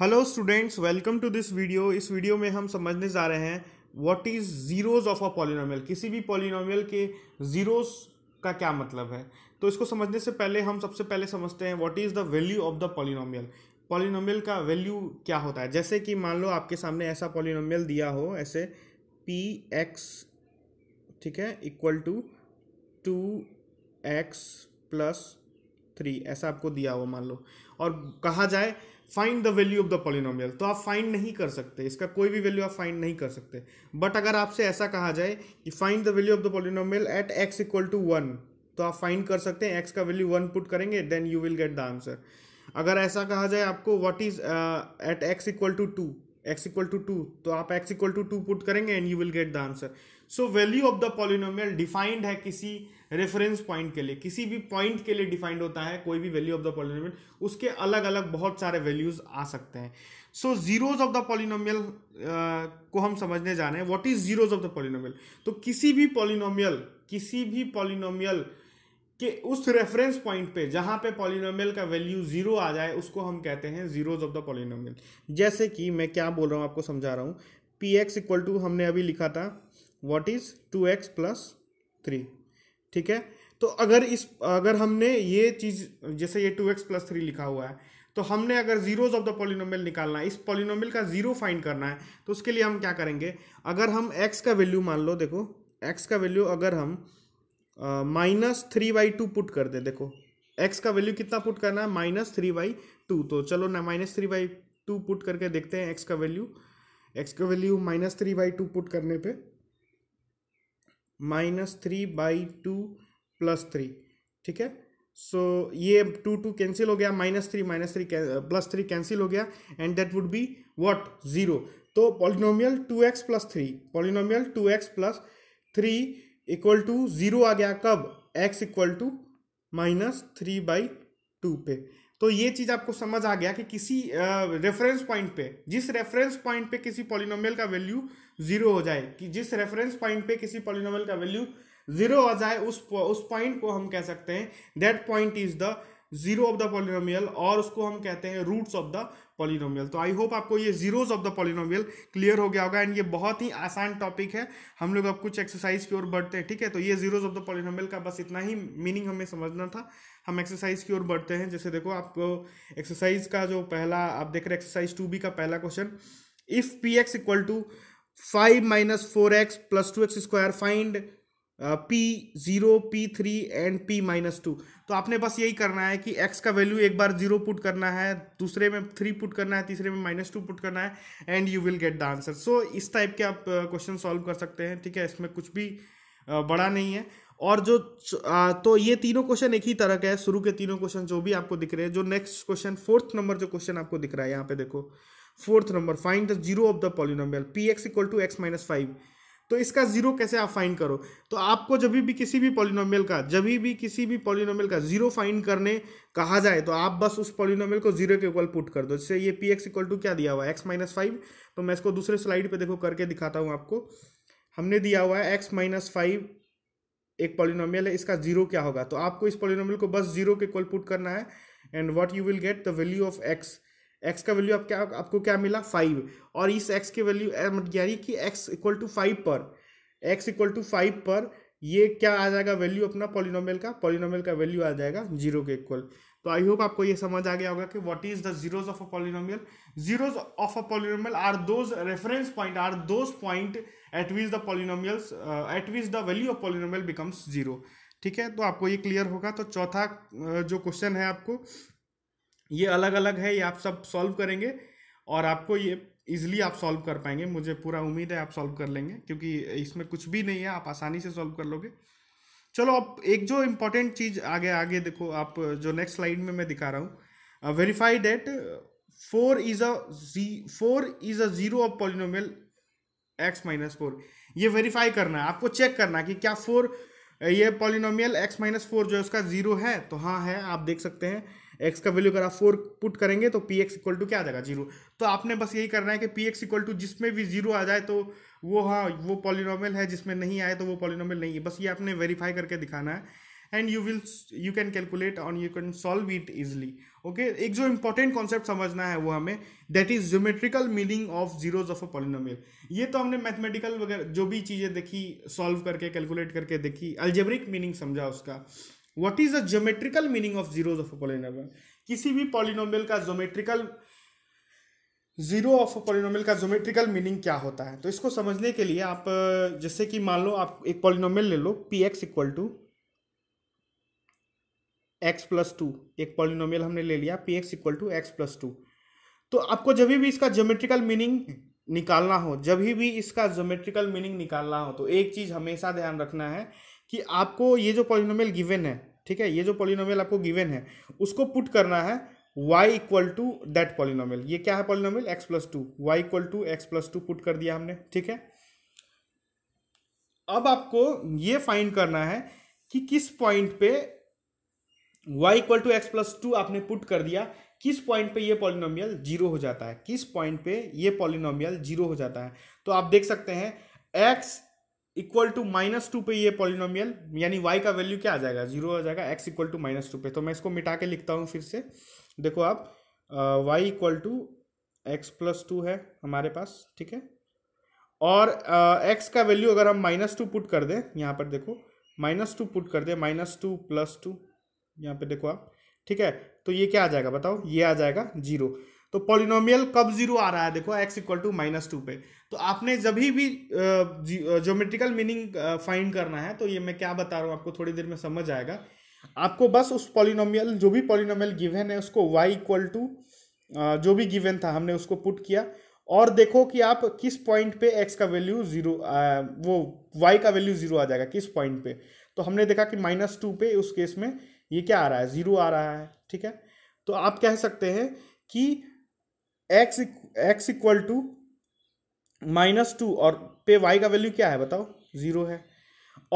hello students welcome to this video इस video में हम समझने जा रहे हैं what is zeros of a polynomial किसी भी पॉलिनोमियल के ज़ीरोज़ का क्या मतलब है तो इसको समझने से पहले हम सबसे पहले समझते हैं what is the value of the polynomial polynomial का वैल्यू क्या होता है जैसे कि मान लो आपके सामने ऐसा पॉलिनोमियल दिया हो ऐसे पी एक्स ठीक है equal to two x plus three ऐसा आपको दिया हुआ मान लो और कहा जाए find the value of the polynomial तो आप फाइंड नहीं कर सकते इसका कोई भी वैल्यू आप फाइंड नहीं कर सकते बट अगर आपसे ऐसा कहा जाए कि find the value of the polynomial at x equal to one तो आप फाइंड कर सकते हैं एक्स का वैल्यू वन पुट करेंगे then you will get the answer अगर ऐसा कहा जाए आपको what is at x equal to two x equal to two तो आप x equal to two put करेंगे and you will get the answer so value of the polynomial defined है किसी रेफरेंस पॉइंट के लिए किसी भी पॉइंट के लिए डिफाइंड होता है कोई भी वैल्यू ऑफ द पॉलिनोमियल उसके अलग अलग बहुत सारे वैल्यूज आ सकते हैं so zeros of the polynomial को हम समझने जा रहे हैं what is zeros of the polynomial तो किसी भी पॉलिनोमियल किसी भी पॉलिनोमियल uh, कि उस रेफरेंस पॉइंट पे जहां पे पॉलिनोमियल का वैल्यू जीरो आ जाए उसको हम कहते हैं जीरोज ऑफ द पॉलिनोमियल जैसे कि मैं क्या बोल रहा हूँ आपको समझा रहा हूँ पी एक्स इक्वल टू हमने अभी लिखा था what is two x plus three ठीक है तो अगर इस अगर हमने ये चीज़ जैसे ये टू एक्स प्लस थ्री लिखा हुआ है तो हमने अगर जीरोज ऑफ द पॉलिनोमियल निकालना है इस पॉलिनोमियल का जीरो फाइंड करना है तो उसके लिए हम क्या करेंगे अगर हम एक्स का वैल्यू मान लो देखो एक्स का वैल्यू अगर हम minus three by two put कर दे देखो एक्स का वैल्यू कितना पुट करना है माइनस थ्री बाई टू तो चलो ना minus three by two put करके देखते हैं एक्स का वैल्यू एक्स का value minus three by two put करने पे minus three by two plus three ठीक है सो so, ये टू टू कैंसिल हो गया minus three minus three plus three cancel हो गया and that would be what zero तो polynomial two x plus three polynomial two x plus three equal to zero आ गया कब x equal to minus three by two पे तो ये चीज़ आपको समझ आ गया कि किसी रेफरेंस पॉइंट पे जिस रेफरेंस पॉइंट पे किसी पॉलिनोमियल का वैल्यू ज़ीरो हो जाए कि जिस रेफरेंस पॉइंट पे किसी पॉलिनोमियल का वैल्यू ज़ीरो आ जाए उस उस पॉइंट को हम कह सकते हैं that point is the zero of the polynomial और उसको हम कहते हैं रूट्स ऑफ द पॉलिनोमियल तो आई होप आपको ये zeros of the polynomial clear हो गया होगा एंड ये बहुत ही आसान टॉपिक है हम लोग अब कुछ एक्सरसाइज की ओर बढ़ते हैं ठीक है तो ये जीरोज ऑफ द पॉलिनोमियल का बस इतना ही मीनिंग हमें समझना था हम एक्सरसाइज की ओर बढ़ते हैं जैसे देखो आपको एक्सरसाइज का जो पहला आप देख रहे एक्सरसाइज टू बी का पहला question if P x equal to five minus four x plus two x square find P zero P three and P minus two तो आपने बस यही करना है कि एक्स का वैल्यू एक बार जीरो पुट करना है दूसरे में थ्री पुट करना है तीसरे में माइनस टू पुट करना है and you will get the answer so इस टाइप के आप क्वेश्चन सॉल्व कर सकते हैं ठीक है इसमें कुछ भी बड़ा नहीं है और जो तो ये तीनों क्वेश्चन एक ही तरह के हैं शुरू के तीनों क्वेश्चन जो भी आपको दिख रहे हैं जो नेक्स्ट क्वेश्चन फोर्थ नंबर जो क्वेश्चन आपको दिख रहा है यहाँ पे देखो fourth number find the zero of the polynomial P x equal to x minus five तो इसका जीरो कैसे आप फाइन करो तो आपको जब भी किसी भी पॉलिनोमियल का जब भी किसी भी पॉलिनोमियल का जीरो फाइन करने कहा जाए तो आप बस उस पॉलिनोमियल को जीरो के इक्वल पुट कर दो जैसे ये पी एक्स इक्वल टू क्या दिया हुआ है एक्स माइनस फाइव तो मैं इसको दूसरे स्लाइड पे देखो करके दिखाता हूँ आपको हमने दिया हुआ है एक्स माइनस फाइव एक पॉलिनोमियल है इसका जीरो क्या होगा तो आपको इस पॉलिनोमियल को बस जीरो के इक्वल पुट करना है and what you will get the value of x x का वैल्यू आप क्या आपको क्या मिला फाइव और इस एक्स के वैल्यू मतलब यानी कि एक्स इक्वल टू फाइव पर एक्स इक्वल टू फाइव पर ये क्या आ जाएगा वैल्यू अपना पॉलिनोमियल का पॉलिनोमियल का वैल्यू आ जाएगा जीरो के इक्वल तो आई होप आपको ये समझ आ गया होगा कि what is the zeros of a polynomial zeros of a polynomial are those reference point are those point at which the polynomial at which the value of polynomial becomes zero ठीक है तो आपको ये क्लियर होगा तो चौथा जो question है आपको ये अलग अलग है ये आप सब सॉल्व करेंगे और आपको ये इजिली आप सॉल्व कर पाएंगे मुझे पूरा उम्मीद है आप सॉल्व कर लेंगे क्योंकि इसमें कुछ भी नहीं है आप आसानी से सॉल्व कर लोगे चलो अब एक जो इम्पोर्टेंट चीज़ आगे आगे देखो आप जो नेक्स्ट स्लाइड में मैं दिखा रहा हूँ verify that four is a जी four is a zero of polynomial x minus four ये वेरीफाई करना है आपको चेक करना है कि क्या फोर ये पॉलिनोमियल एक्स माइनस फोर जो है उसका जीरो है तो हाँ है आप देख सकते हैं एक्स का वैल्यू अगर आप फोर पुट करेंगे तो पी एक्स इक्वल टू क्या आ जाएगा जीरो तो आपने बस यही करना है कि पी एक्स इक्वल टू जिसमें भी जीरो आ जाए तो वो हाँ वो पॉलिनॉमल है जिसमें नहीं आए तो वो पॉलिनॉमल नहीं है बस ये आपने वेरीफाई करके दिखाना है and you will you can calculate on you can solve it easily okay एक जो इंपॉर्टेंट कॉन्सेप्ट समझना है वो हमें that is geometrical meaning of zeros of a polynomial ये तो हमने मैथमेटिकल वगैरह जो भी चीज़ें देखी सॉल्व करके कैलकुलेट करके देखी अल्जेब्रिक मीनिंग समझा उसका what is the geometrical meaning of zeros of a polynomial किसी भी पॉलिनोमियल का ज्योमेट्रिकल जीरो ऑफ पॉलिनोमियल का ज्योमेट्रिकल मीनिंग क्या होता है तो इसको समझने के लिए आप जैसे कि मान लो आप एक पॉलिनोमियल ले लो P x equal to x plus two एक पॉलिनोमियल हमने ले लिया P x equal to x plus two तो आपको जब भी इसका ज्योमेट्रिकल मीनिंग निकालना हो जब भी इसका ज्योमेट्रिकल मीनिंग निकालना हो तो एक चीज़ हमेशा ध्यान रखना है कि आपको ये जो पॉलिनोमियल गिवन है ठीक है ये जो पॉलिनोमियल आपको गिवन है उसको पुट करना है y equal to that polynomial ये क्या है polynomial x plus two y equal to x plus two put कर दिया हमने ठीक है अब आपको ये फाइंड करना है कि किस पॉइंट पे y equal to x plus two आपने पुट कर दिया किस पॉइंट पे ये पॉलिनोमियल जीरो हो जाता है किस पॉइंट पे ये पॉलिनोमियल जीरो हो जाता है तो आप देख सकते हैं x equal to minus two पे ये पॉलिनोमियल यानी वाई का वैल्यू क्या आ जाएगा जीरो आ जाएगा x equal to minus two पे तो मैं इसको मिटा के लिखता हूँ फिर से देखो आप y equal to x plus two है हमारे पास ठीक है और एक्स uh, का वैल्यू अगर हम माइनस टू पुट कर दें यहाँ पर देखो माइनस टू पुट कर दें माइनस टू प्लस टू यहाँ पर देखो आप ठीक है तो ये क्या आ जाएगा बताओ ये आ जाएगा जीरो तो पॉलिनोमियल कब जीरो आ रहा है देखो x equal to minus two पे तो आपने जब भी ज्योमेट्रिकल मीनिंग फाइंड करना है तो ये मैं क्या बता रहा हूँ आपको थोड़ी देर में समझ आएगा आपको बस उस पॉलिनोमियल जो भी पॉलिनोमियल गिवन है उसको वाई इक्वल टू जो भी गिवन था हमने उसको पुट किया और देखो कि आप किस पॉइंट पे एक्स का वैल्यू जीरो वो वाई का वैल्यू जीरो आ जाएगा किस पॉइंट पे तो हमने देखा कि माइनस टू पे उस केस में ये क्या आ रहा है जीरो आ रहा है ठीक है तो आप कह सकते हैं कि x x equal to minus two और पे वाई का वैल्यू क्या है बताओ जीरो है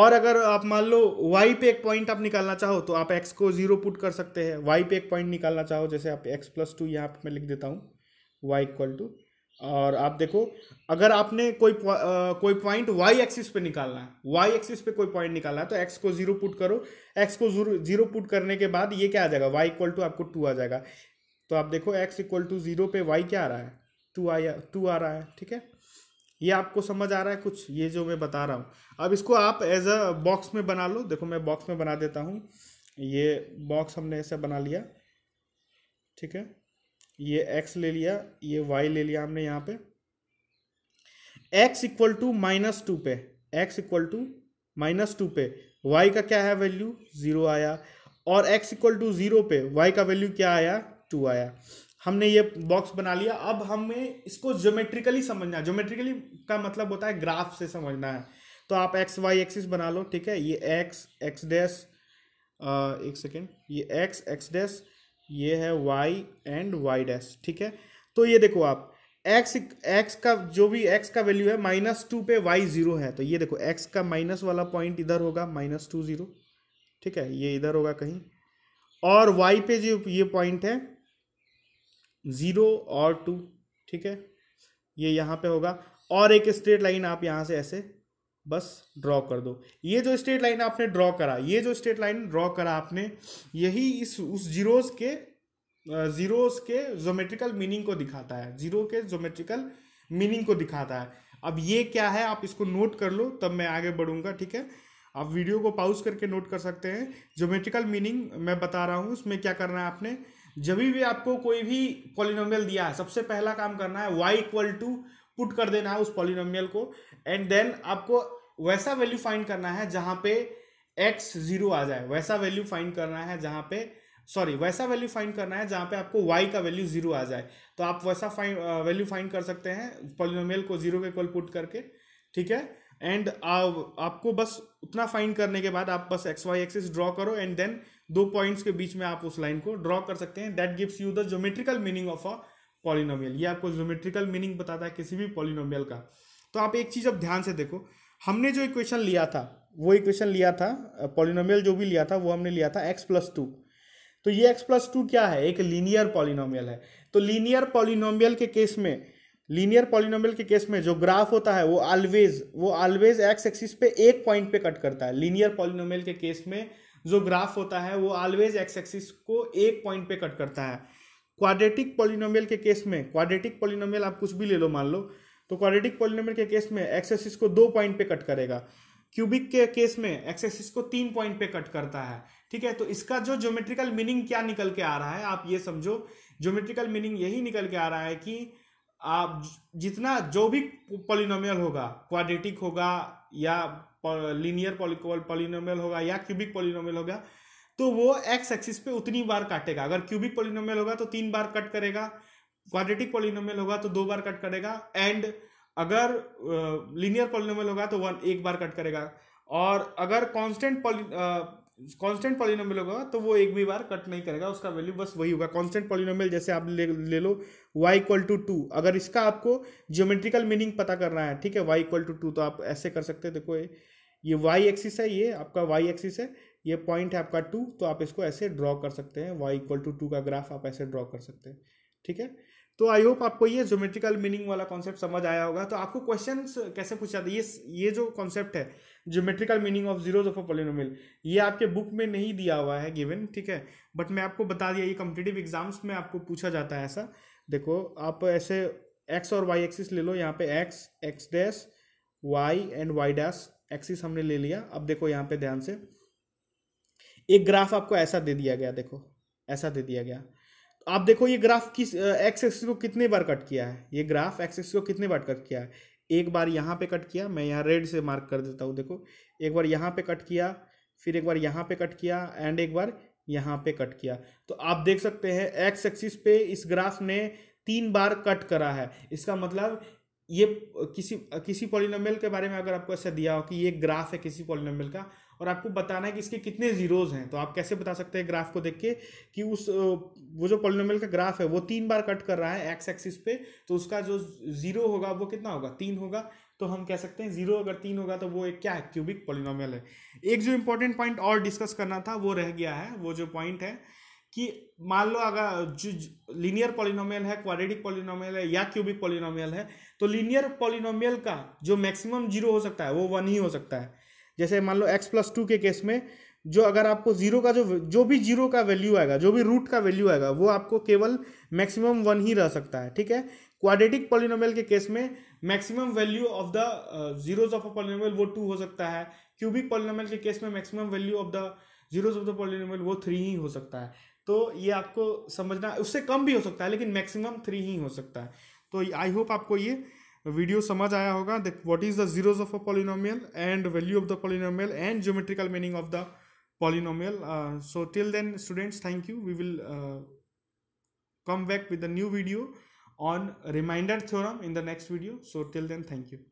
और अगर आप मान लो वाई पे एक पॉइंट आप निकालना चाहो तो आप एक्स को जीरो पुट कर सकते हैं वाई पे एक पॉइंट निकालना चाहो जैसे आप एक्स प्लस टू यहाँ पर मैं लिख देता हूँ वाई इक्वल टू और आप देखो अगर आपने कोई आ, कोई पॉइंट वाई एक्सिस पे निकालना है वाई एक्सिस पे कोई पॉइंट निकालना है तो एक्स को जीरो पुट करो एक्स को जीरो पुट करने के बाद ये क्या आ जाएगा वाई इक्वल टू आपको टू आ जाएगा तो आप देखो एक्स इक्वल टू ज़ीरो पे वाई क्या आ रहा है टू आई टू आ रहा है ठीक है ये आपको समझ आ रहा है कुछ ये जो मैं बता रहा हूँ अब इसको आप एज अ बॉक्स में बना लो देखो मैं बॉक्स में बना देता हूँ ये बॉक्स हमने ऐसा बना लिया ठीक है ये एक्स ले लिया ये वाई ले लिया हमने यहाँ पे x equal to minus two पे x equal to minus two पे वाई का क्या है वैल्यू ज़ीरो आया और एक्स इक्वल टू ज़ीरो पे वाई का वैल्यू क्या आया टू आया हमने ये बॉक्स बना लिया अब हमें इसको ज्योमेट्रिकली समझना है ज्योमेट्रिकली का मतलब होता है ग्राफ से समझना है तो आप एक्स वाई एक्सिस बना लो ठीक है ये एक्स एक्स डैस एक सेकेंड ये एक्स एक्स डैस ये है वाई एंड वाई डैस ठीक है तो ये देखो आप एक्स एक्स का जो भी एक्स का वैल्यू है माइनस टू पे वाई जीरो है तो ये देखो एक्स का माइनस वाला पॉइंट इधर होगा माइनस टू जीरो ठीक है ये इधर होगा कहीं और वाई पे जो ये पॉइंट है ज़ीरो और टू ठीक है ये यहाँ पे होगा और एक स्ट्रेट लाइन आप यहाँ से ऐसे बस ड्रॉ कर दो ये जो स्ट्रेट लाइन आपने ड्रॉ करा ये जो स्ट्रेट लाइन ड्रॉ करा आपने यही इस उस जीरोस के जीरोस के जोमेट्रिकल मीनिंग को दिखाता है जीरो के जोमेट्रिकल मीनिंग को दिखाता है अब ये क्या है आप इसको नोट कर लो तब मैं आगे बढ़ूंगा ठीक है आप वीडियो को पाउज करके नोट कर सकते हैं जोमेट्रिकल मीनिंग मैं बता रहा हूँ उसमें क्या करना है आपने जब भी आपको कोई भी पॉलिनोमियल दिया है सबसे पहला काम करना है वाई इक्वल टू पुट कर देना है उस पॉलिनोमियल को एंड देन आपको वैसा वैल्यू फाइंड करना है जहां पे एक्स जीरो आ जाए वैसा वैल्यू फाइंड करना है जहां पे सॉरी वैसा वैल्यू फाइंड करना है जहां पे आपको वाई का वैल्यू जीरो आ जाए तो आप वैसा फाइन वैल्यू फाइंड कर सकते हैं पॉलिनोमियल को जीरो के इक्वल पुट करके ठीक है एंड आपको बस उतना फाइंड करने के बाद आप बस एक्स वाई एक्सिस ड्रॉ करो एंड देन दो पॉइंट्स के बीच में आप उस लाइन को ड्रॉ कर सकते हैं that gives you the geometrical meaning of a polynomial ये आपको ज्योमेट्रिकल मीनिंग बताता है किसी भी पॉलिनोमियल का तो आप एक चीज़ अब ध्यान से देखो हमने जो इक्वेशन लिया था वो इक्वेशन लिया था पॉलिनोमियल जो भी लिया था वो हमने लिया था एक्स प्लस टू तो ये एक्स प्लस टू क्या है एक लीनियर पॉलिनोमियल है तो लीनियर पॉलिनोमियल के केस में लीनियर पॉलिनोमियल के केस में जो ग्राफ होता है वो ऑलवेज वो ऑलवेज एक्स एक्सिस पे एक पॉइंट पे कट करता है लीनियर पॉलिनोमियल के केस में जो ग्राफ होता है वो ऑलवेज एक्स एक्सिस को एक पॉइंट पे कट करता है क्वाड्रेटिक पॉलिनोमियल के केस में क्वाड्रेटिक पॉलिनोमियल आप कुछ भी ले लो मान लो तो क्वाड्रेटिक पॉलिनोमियल के केस में एक्स एक्सिस को दो पॉइंट पे कट करेगा क्यूबिक के केस में एक्स एक्सिस को तीन पॉइंट पे कट करता है ठीक है तो इसका जो ज्योमेट्रिकल मीनिंग क्या निकल के आ रहा है आप ये समझो ज्योमेट्रिकल मीनिंग यही निकल के आ रहा है कि आप जितना जो भी पॉलिनोमियल होगा क्वाड्रेटिक होगा या लीनियर पॉलिनोमियल होगा या क्यूबिक पॉलिनोमियल होगा तो वो एक्स एक्सिस पे उतनी बार काटेगा अगर क्यूबिक पॉलिनोमियल होगा तो तीन बार कट करेगा क्वाड्रेटिक पॉलिनोमियल होगा तो दो बार कट करेगा एंड अगर लीनियर पॉलिनोमियल होगा तो वन एक बार कट करेगा और अगर कांस्टेंट कांस्टेंट पॉलिनोमल होगा तो वो एक भी बार कट नहीं करेगा उसका वैल्यू बस वही होगा कांस्टेंट पॉलिनोमल जैसे आप ले, ले लो y इक्वल टू टू अगर इसका आपको ज्योमेट्रिकल मीनिंग पता करना है ठीक है y इक्वल टू टू तो आप ऐसे कर सकते हैं देखो ये y एक्सिस है ये आपका y एक्सिस है ये पॉइंट है आपका टू तो आप इसको ऐसे ड्रॉ कर सकते हैं y इक्वल टू टू का ग्राफ आप ऐसे ड्रॉ कर सकते हैं ठीक है तो आई होप आपको ये ज्योमेट्रिकल मीनिंग वाला कॉन्सेप्ट समझ आया होगा तो आपको क्वेश्चन कैसे पूछा था ये ये जो कॉन्सेप्ट है geometrical meaning of zeros of a polynomial ये आपके बुक में नहीं दिया हुआ है गिवन ठीक है बट मैं आपको बता दिया ये कम्पिटेटिव एग्जाम्स में आपको पूछा जाता है ऐसा देखो आप ऐसे एक्स और वाई एक्सिस ले लो यहाँ पे x x dash y and y dash axis हमने ले लिया अब देखो यहाँ पे ध्यान से एक ग्राफ आपको ऐसा दे दिया गया देखो ऐसा दे दिया गया आप देखो ये ग्राफ किस एक्स एक्सिस को कितने बार कट किया है ये ग्राफ एक्स एक्सिस को कितने बार कट किया है एक बार यहाँ पे कट किया मैं यहाँ रेड से मार्क कर देता हूँ देखो एक बार यहाँ पे कट किया फिर एक बार यहाँ पे कट किया एंड एक बार यहाँ पे कट किया तो आप देख सकते हैं एक्स एक्सिस पे इस ग्राफ ने तीन बार कट करा है इसका मतलब ये किसी किसी पॉलिनोमियल के बारे में अगर आपको ऐसा दिया हो कि ये ग्राफ है किसी पॉलिनोमियल का और आपको बताना है कि इसके कितने जीरोज़ हैं तो आप कैसे बता सकते हैं ग्राफ को देख के कि उस वो जो पोलिनोमल का ग्राफ है वो तीन बार कट कर रहा है एक्स एक्सिस पे तो उसका जो जीरो होगा वो कितना होगा तीन होगा तो हम कह सकते हैं जीरो अगर तीन होगा तो वो एक क्या है क्यूबिक पोलिनोमियल है एक जो इंपॉर्टेंट पॉइंट और डिस्कस करना था वो रह गया है वो जो पॉइंट है कि मान लो अगर जो लीनियर पॉलिनोमियल है क्वाड्रेटिक पॉलिनोमियल है या क्यूबिक पॉलिनोमियल है तो लीनियर पॉलिनोमियल का जो मैक्सिमम जीरो हो सकता है वो वन ही हो सकता है जैसे मान लो एक्स प्लस टू के केस में जो अगर आपको जीरो का जो जो भी जीरो का वैल्यू आएगा जो भी रूट का वैल्यू आएगा वो आपको केवल मैक्सिमम वन ही रह सकता है ठीक है क्वाड्रेटिक पॉलिनोमियल के केस में maximum value of the zeros of a polynomial वो टू हो सकता है क्यूबिक पॉलिनोमियल के केस में maximum value of the zeros of the polynomial वो थ्री ही हो सकता है तो ये आपको समझना उससे कम भी हो सकता है लेकिन मैक्सिमम थ्री ही हो सकता है तो आई होप आपको ये वीडियो समझ आया होगा देख what is the zeros of a polynomial and value of the polynomial and geometrical meaning of the polynomial so till then students thank you we will come back with a new video on remainder theorem in the next video so till then thank you